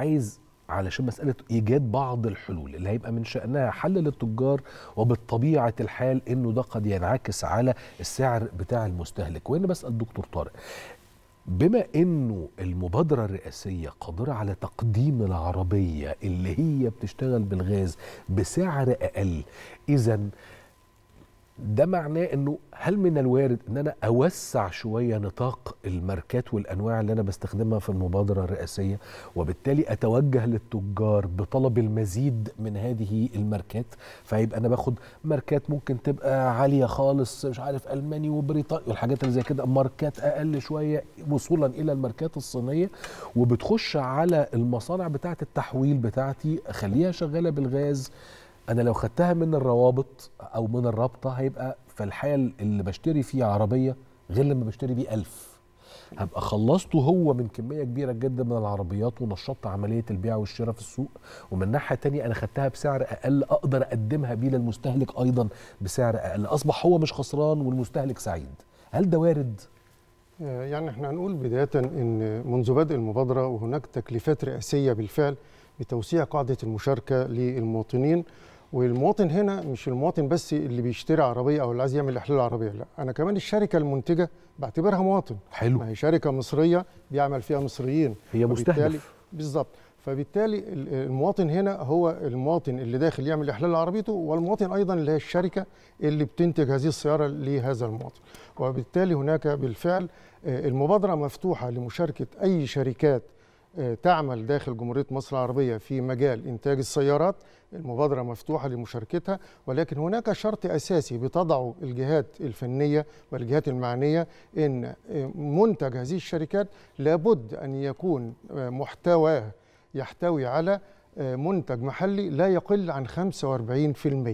عايز علشان مسألة إيجاد بعض الحلول اللي هيبقى من شأنها حل للتجار وبالطبيعة الحال إنه ده قد ينعكس على السعر بتاع المستهلك وإن بسأل دكتور طارق بما انه المبادره الرئاسيه قادره على تقديم العربيه اللي هي بتشتغل بالغاز بسعر اقل اذا ده معناه انه هل من الوارد ان انا اوسع شويه نطاق الماركات والانواع اللي انا بستخدمها في المبادره الرئاسيه وبالتالي اتوجه للتجار بطلب المزيد من هذه الماركات فيبقى انا باخد ماركات ممكن تبقى عاليه خالص مش عارف الماني وبريطاني والحاجات اللي زي كده ماركات اقل شويه وصولا الى الماركات الصينيه وبتخش على المصانع بتاعه التحويل بتاعتي اخليها شغاله بالغاز انا لو خدتها من الروابط او من الرابطه هيبقى في الحال اللي بشتري فيه عربيه غير لما بشتري بيه ألف هبقى خلصته هو من كميه كبيره جدا من العربيات ونشطت عمليه البيع والشراء في السوق ومن ناحيه تانية انا خدتها بسعر اقل اقدر اقدمها بيه للمستهلك ايضا بسعر اقل اصبح هو مش خسران والمستهلك سعيد هل ده وارد يعني احنا هنقول بدايه ان منذ بدء المبادره وهناك تكلفات رئاسيه بالفعل بتوسيع قاعده المشاركه للمواطنين والمواطن هنا مش المواطن بس اللي بيشتري عربيه او اللي عايز يعمل احلال عربيه لا انا كمان الشركه المنتجه بعتبرها مواطن حلو ما هي شركه مصريه بيعمل فيها مصريين هي مستهدف بالظبط فبالتالي المواطن هنا هو المواطن اللي داخل يعمل احلال لعربيته والمواطن ايضا اللي هي الشركه اللي بتنتج هذه السياره لهذا المواطن وبالتالي هناك بالفعل آه، المبادره مفتوحه لمشاركه اي شركات آه، تعمل داخل جمهورية مصر العربية في مجال إنتاج السيارات المبادرة مفتوحة لمشاركتها ولكن هناك شرط أساسي بتضعه الجهات الفنية والجهات المعنية إن آه، منتج هذه الشركات لابد أن يكون آه، محتواه يحتوي على منتج محلي لا يقل عن 45%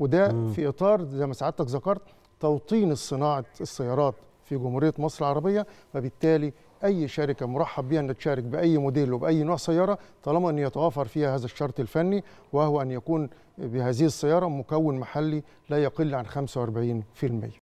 وده في إطار زي ما سعادتك ذكرت توطين صناعة السيارات في جمهورية مصر العربية فبالتالي أي شركة مرحب بها أن تشارك بأي موديل وبأي نوع سيارة طالما أن يتوافر فيها هذا الشرط الفني وهو أن يكون بهذه السيارة مكون محلي لا يقل عن 45%